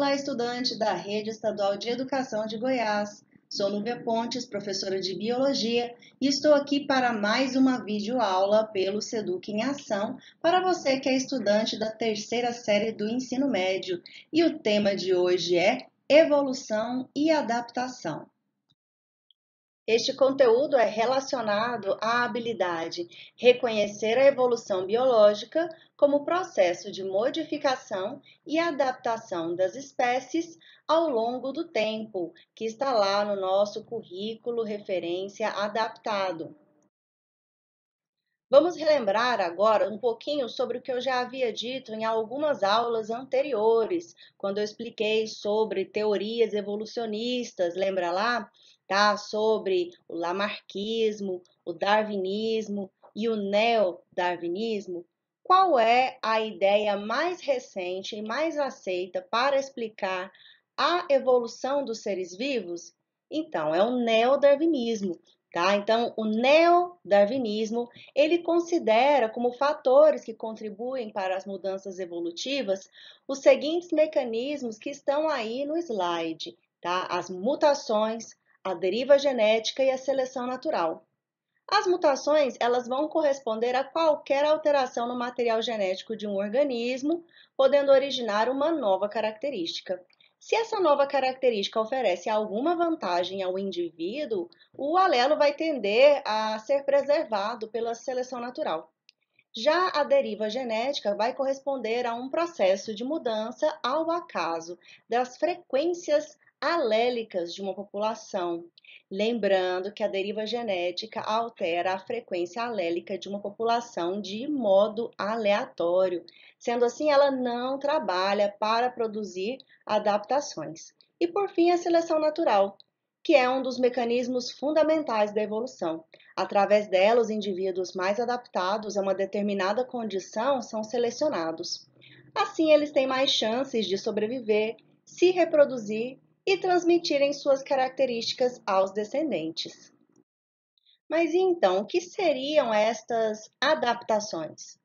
Olá, estudante da Rede Estadual de Educação de Goiás. Sou Núbia Pontes, professora de Biologia, e estou aqui para mais uma videoaula pelo Seduc em Ação para você que é estudante da terceira série do ensino médio. E o tema de hoje é Evolução e Adaptação. Este conteúdo é relacionado à habilidade reconhecer a evolução biológica, como processo de modificação e adaptação das espécies ao longo do tempo, que está lá no nosso currículo referência adaptado. Vamos relembrar agora um pouquinho sobre o que eu já havia dito em algumas aulas anteriores, quando eu expliquei sobre teorias evolucionistas, lembra lá? Tá? Sobre o lamarquismo, o darwinismo e o Neo Darwinismo qual é a ideia mais recente e mais aceita para explicar a evolução dos seres vivos? Então, é o neodarwinismo, tá? Então, o neodarwinismo, ele considera como fatores que contribuem para as mudanças evolutivas os seguintes mecanismos que estão aí no slide, tá? As mutações, a deriva genética e a seleção natural. As mutações, elas vão corresponder a qualquer alteração no material genético de um organismo, podendo originar uma nova característica. Se essa nova característica oferece alguma vantagem ao indivíduo, o alelo vai tender a ser preservado pela seleção natural. Já a deriva genética vai corresponder a um processo de mudança ao acaso das frequências alélicas de uma população, Lembrando que a deriva genética altera a frequência alélica de uma população de modo aleatório, sendo assim, ela não trabalha para produzir adaptações. E por fim, a seleção natural, que é um dos mecanismos fundamentais da evolução. Através dela, os indivíduos mais adaptados a uma determinada condição são selecionados. Assim, eles têm mais chances de sobreviver, se reproduzir e transmitirem suas características aos descendentes. Mas então, o que seriam estas adaptações?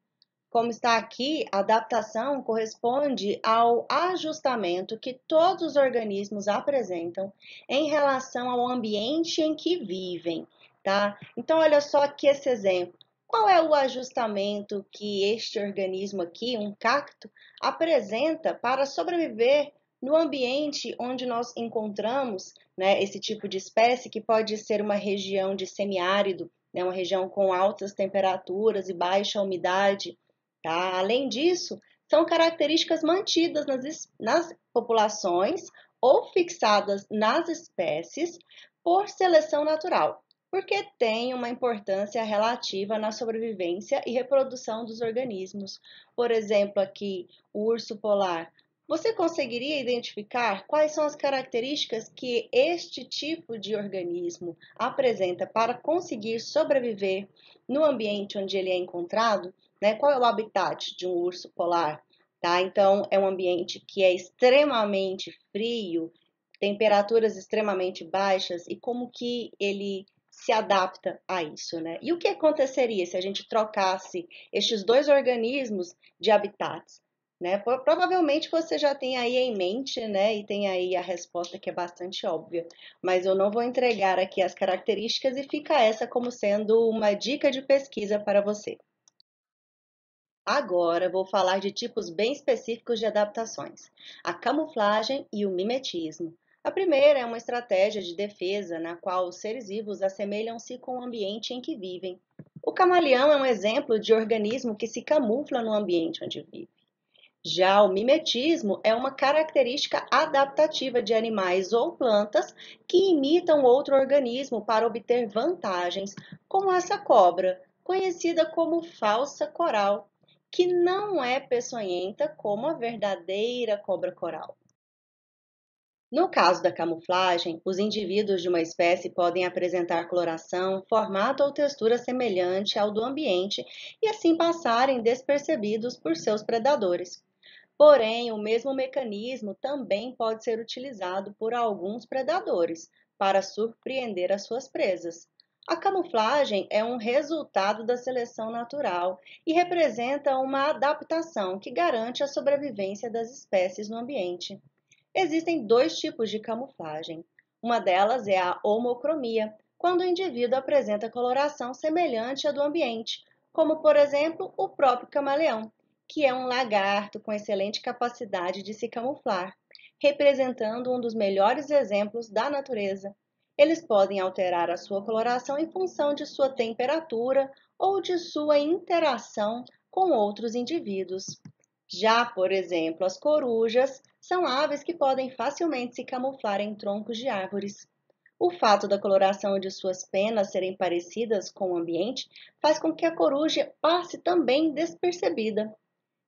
Como está aqui, a adaptação corresponde ao ajustamento que todos os organismos apresentam em relação ao ambiente em que vivem, tá? Então, olha só aqui esse exemplo. Qual é o ajustamento que este organismo aqui, um cacto, apresenta para sobreviver no ambiente onde nós encontramos né, esse tipo de espécie, que pode ser uma região de semiárido, né, uma região com altas temperaturas e baixa umidade, tá? além disso, são características mantidas nas, nas populações ou fixadas nas espécies por seleção natural, porque tem uma importância relativa na sobrevivência e reprodução dos organismos. Por exemplo, aqui o urso polar você conseguiria identificar quais são as características que este tipo de organismo apresenta para conseguir sobreviver no ambiente onde ele é encontrado? Né? Qual é o habitat de um urso polar? Tá? Então, é um ambiente que é extremamente frio, temperaturas extremamente baixas e como que ele se adapta a isso, né? E o que aconteceria se a gente trocasse estes dois organismos de habitats? Né? Provavelmente você já tem aí em mente, né? E tem aí a resposta que é bastante óbvia. Mas eu não vou entregar aqui as características e fica essa como sendo uma dica de pesquisa para você. Agora vou falar de tipos bem específicos de adaptações: a camuflagem e o mimetismo. A primeira é uma estratégia de defesa na qual os seres vivos assemelham-se com o ambiente em que vivem. O camaleão é um exemplo de organismo que se camufla no ambiente onde vive. Já o mimetismo é uma característica adaptativa de animais ou plantas que imitam outro organismo para obter vantagens, como essa cobra, conhecida como falsa coral, que não é peçonhenta como a verdadeira cobra coral. No caso da camuflagem, os indivíduos de uma espécie podem apresentar coloração, formato ou textura semelhante ao do ambiente e assim passarem despercebidos por seus predadores. Porém, o mesmo mecanismo também pode ser utilizado por alguns predadores para surpreender as suas presas. A camuflagem é um resultado da seleção natural e representa uma adaptação que garante a sobrevivência das espécies no ambiente. Existem dois tipos de camuflagem. Uma delas é a homocromia, quando o indivíduo apresenta coloração semelhante à do ambiente, como por exemplo o próprio camaleão, que é um lagarto com excelente capacidade de se camuflar, representando um dos melhores exemplos da natureza. Eles podem alterar a sua coloração em função de sua temperatura ou de sua interação com outros indivíduos. Já, por exemplo, as corujas são aves que podem facilmente se camuflar em troncos de árvores. O fato da coloração de suas penas serem parecidas com o ambiente faz com que a coruja passe também despercebida.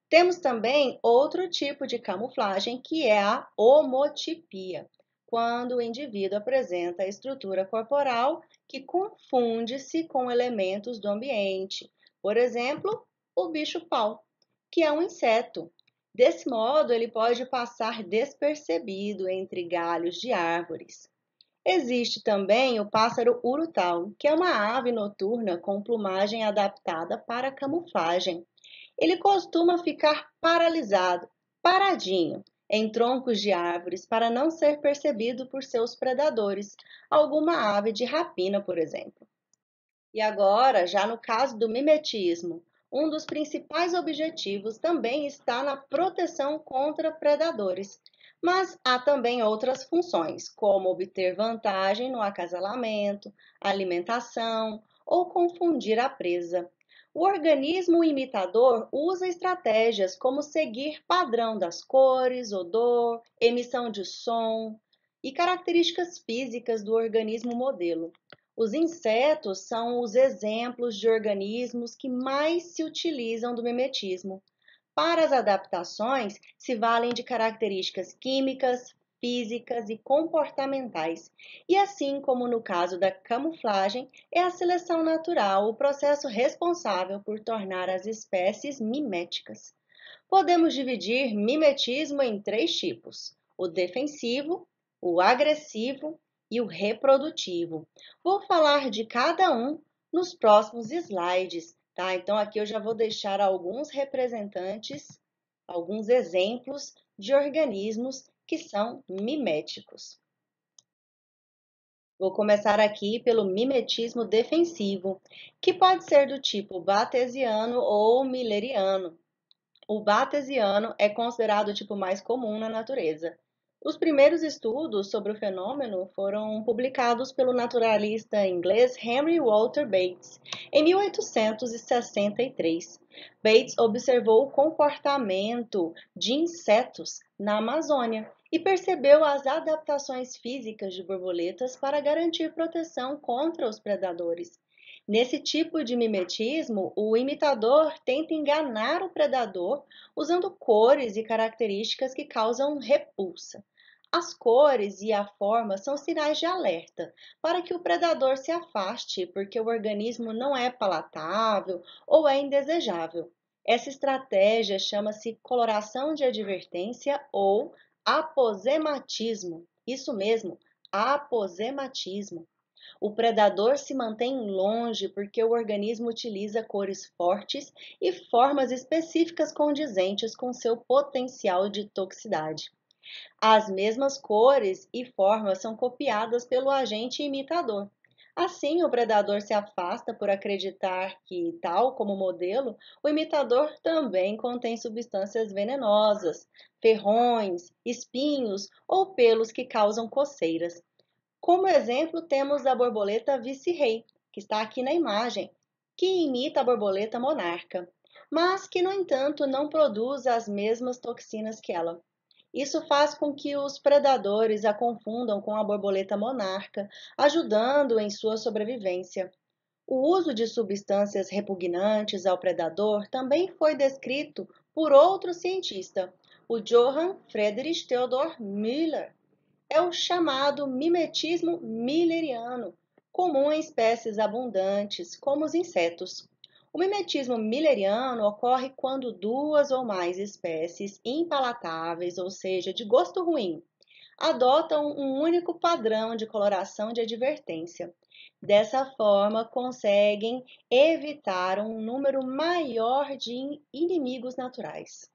Temos também outro tipo de camuflagem que é a homotipia, quando o indivíduo apresenta a estrutura corporal que confunde-se com elementos do ambiente. Por exemplo, o bicho-pau, que é um inseto. Desse modo, ele pode passar despercebido entre galhos de árvores. Existe também o pássaro urutau, que é uma ave noturna com plumagem adaptada para camuflagem ele costuma ficar paralisado, paradinho, em troncos de árvores para não ser percebido por seus predadores, alguma ave de rapina, por exemplo. E agora, já no caso do mimetismo, um dos principais objetivos também está na proteção contra predadores, mas há também outras funções, como obter vantagem no acasalamento, alimentação ou confundir a presa. O organismo imitador usa estratégias como seguir padrão das cores, odor, emissão de som e características físicas do organismo modelo. Os insetos são os exemplos de organismos que mais se utilizam do mimetismo. Para as adaptações, se valem de características químicas, físicas e comportamentais. E assim como no caso da camuflagem, é a seleção natural o processo responsável por tornar as espécies miméticas. Podemos dividir mimetismo em três tipos: o defensivo, o agressivo e o reprodutivo. Vou falar de cada um nos próximos slides, tá? Então aqui eu já vou deixar alguns representantes, alguns exemplos de organismos que são miméticos. Vou começar aqui pelo mimetismo defensivo, que pode ser do tipo batesiano ou milleriano. O batesiano é considerado o tipo mais comum na natureza, os primeiros estudos sobre o fenômeno foram publicados pelo naturalista inglês Henry Walter Bates em 1863. Bates observou o comportamento de insetos na Amazônia e percebeu as adaptações físicas de borboletas para garantir proteção contra os predadores. Nesse tipo de mimetismo, o imitador tenta enganar o predador usando cores e características que causam repulsa. As cores e a forma são sinais de alerta para que o predador se afaste, porque o organismo não é palatável ou é indesejável. Essa estratégia chama-se coloração de advertência ou aposematismo. Isso mesmo, aposematismo. O predador se mantém longe porque o organismo utiliza cores fortes e formas específicas condizentes com seu potencial de toxicidade. As mesmas cores e formas são copiadas pelo agente imitador. Assim, o predador se afasta por acreditar que, tal como modelo, o imitador também contém substâncias venenosas, ferrões, espinhos ou pelos que causam coceiras. Como exemplo, temos a borboleta vice-rei, que está aqui na imagem, que imita a borboleta monarca, mas que, no entanto, não produz as mesmas toxinas que ela. Isso faz com que os predadores a confundam com a borboleta monarca, ajudando em sua sobrevivência. O uso de substâncias repugnantes ao predador também foi descrito por outro cientista, o Johann Friedrich Theodor Müller, é o chamado mimetismo milleriano, comum em espécies abundantes, como os insetos. O mimetismo milleriano ocorre quando duas ou mais espécies impalatáveis, ou seja, de gosto ruim, adotam um único padrão de coloração de advertência. Dessa forma, conseguem evitar um número maior de inimigos naturais.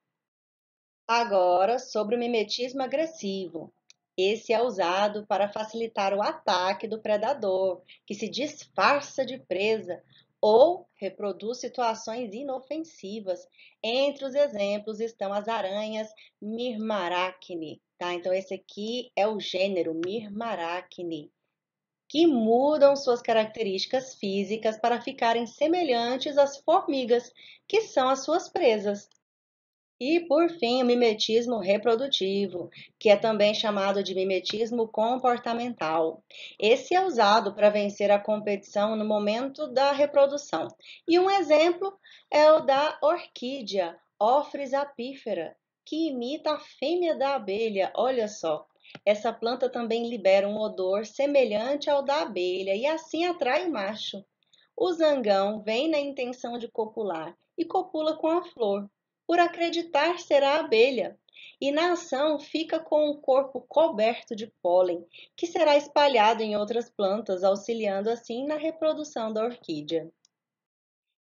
Agora, sobre o mimetismo agressivo. Esse é usado para facilitar o ataque do predador, que se disfarça de presa ou reproduz situações inofensivas. Entre os exemplos estão as aranhas Mirmaracne, tá? Então esse aqui é o gênero Mirmaracne, que mudam suas características físicas para ficarem semelhantes às formigas, que são as suas presas. E, por fim, o mimetismo reprodutivo, que é também chamado de mimetismo comportamental. Esse é usado para vencer a competição no momento da reprodução. E um exemplo é o da orquídea, Ophrys apífera, que imita a fêmea da abelha, olha só. Essa planta também libera um odor semelhante ao da abelha e assim atrai o macho. O zangão vem na intenção de copular e copula com a flor, por acreditar ser a abelha, e na ação fica com o corpo coberto de pólen, que será espalhado em outras plantas, auxiliando assim na reprodução da orquídea.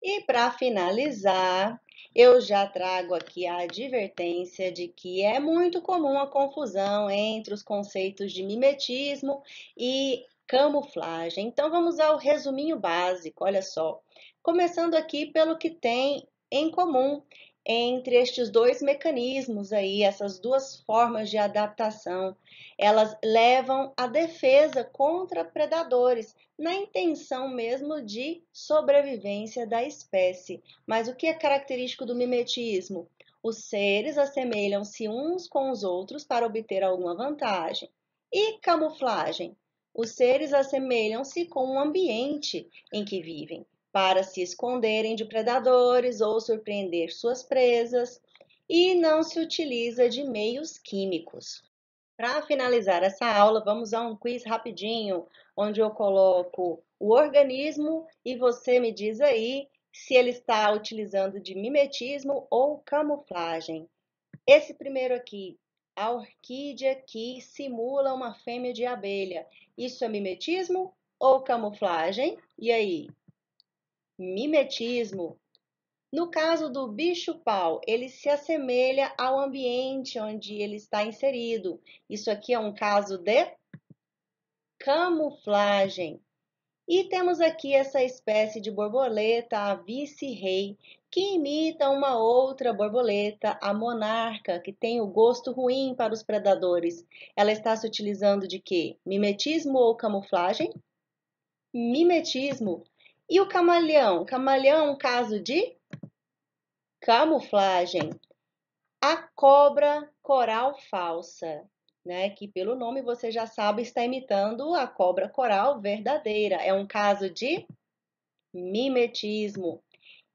E para finalizar, eu já trago aqui a advertência de que é muito comum a confusão entre os conceitos de mimetismo e camuflagem. Então vamos ao resuminho básico, olha só. Começando aqui pelo que tem em comum entre estes dois mecanismos aí, essas duas formas de adaptação, elas levam à defesa contra predadores, na intenção mesmo de sobrevivência da espécie. Mas o que é característico do mimetismo? Os seres assemelham-se uns com os outros para obter alguma vantagem. E camuflagem? Os seres assemelham-se com o ambiente em que vivem para se esconderem de predadores ou surpreender suas presas, e não se utiliza de meios químicos. Para finalizar essa aula, vamos a um quiz rapidinho, onde eu coloco o organismo e você me diz aí se ele está utilizando de mimetismo ou camuflagem. Esse primeiro aqui, a orquídea que simula uma fêmea de abelha. Isso é mimetismo ou camuflagem? E aí, mimetismo. No caso do bicho-pau, ele se assemelha ao ambiente onde ele está inserido. Isso aqui é um caso de camuflagem. E temos aqui essa espécie de borboleta, a vice-rei, que imita uma outra borboleta, a monarca, que tem o gosto ruim para os predadores. Ela está se utilizando de quê? Mimetismo ou camuflagem? Mimetismo. E o camaleão? O camaleão é um caso de camuflagem. A cobra coral falsa, né, que pelo nome você já sabe está imitando a cobra coral verdadeira. É um caso de mimetismo.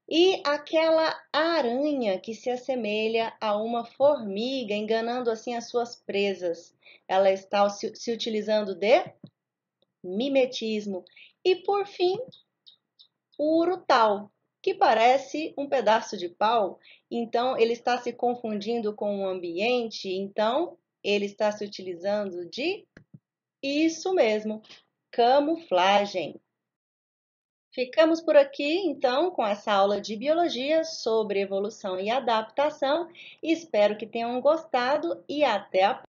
E aquela aranha que se assemelha a uma formiga, enganando assim as suas presas. Ela está se, se utilizando de mimetismo. E por fim, o urutau, que parece um pedaço de pau, então ele está se confundindo com o ambiente, então ele está se utilizando de isso mesmo, camuflagem. Ficamos por aqui, então, com essa aula de biologia sobre evolução e adaptação. Espero que tenham gostado e até a próxima!